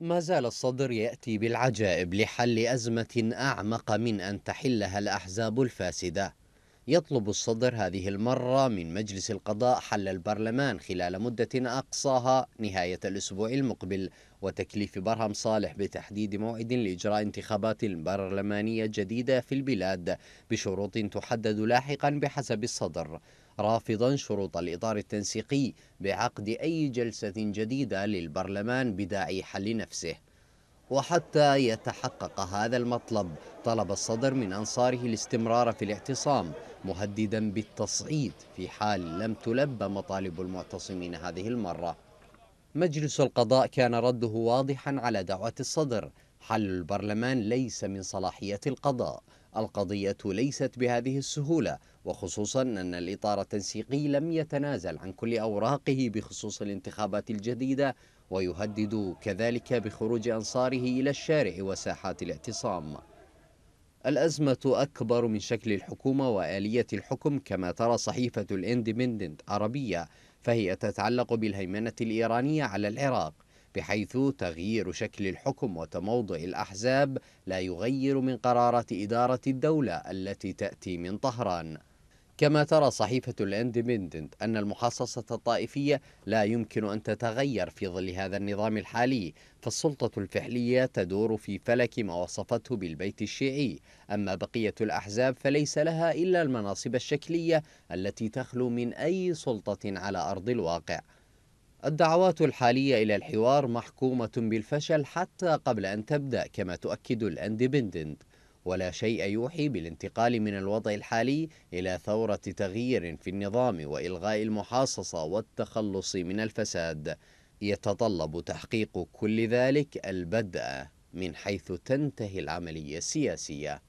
ما زال الصدر يأتي بالعجائب لحل أزمة أعمق من أن تحلها الأحزاب الفاسدة يطلب الصدر هذه المرة من مجلس القضاء حل البرلمان خلال مدة أقصاها نهاية الأسبوع المقبل وتكليف برهم صالح بتحديد موعد لإجراء انتخابات برلمانية جديدة في البلاد بشروط تحدد لاحقا بحسب الصدر رافضا شروط الإطار التنسيقي بعقد أي جلسة جديدة للبرلمان بداعي حل نفسه وحتى يتحقق هذا المطلب طلب الصدر من أنصاره الاستمرار في الاعتصام مهددا بالتصعيد في حال لم تلب مطالب المعتصمين هذه المرة مجلس القضاء كان رده واضحا على دعوة الصدر حل البرلمان ليس من صلاحية القضاء القضية ليست بهذه السهولة وخصوصا أن الإطار التنسيقي لم يتنازل عن كل أوراقه بخصوص الانتخابات الجديدة ويهدد كذلك بخروج أنصاره إلى الشارع وساحات الاعتصام الأزمة أكبر من شكل الحكومة وآلية الحكم كما ترى صحيفة الاندبندنت عربية فهي تتعلق بالهيمنة الإيرانية على العراق بحيث تغيير شكل الحكم وتموضع الأحزاب لا يغير من قرارات إدارة الدولة التي تأتي من طهران كما ترى صحيفة الاندبندنت أن المحاصصة الطائفية لا يمكن أن تتغير في ظل هذا النظام الحالي فالسلطة الفعلية تدور في فلك ما وصفته بالبيت الشيعي أما بقية الأحزاب فليس لها إلا المناصب الشكلية التي تخلو من أي سلطة على أرض الواقع الدعوات الحالية إلى الحوار محكومة بالفشل حتى قبل أن تبدأ كما تؤكد الاندبندنت ولا شيء يوحي بالانتقال من الوضع الحالي إلى ثورة تغيير في النظام وإلغاء المحاصصة والتخلص من الفساد يتطلب تحقيق كل ذلك البدء من حيث تنتهي العملية السياسية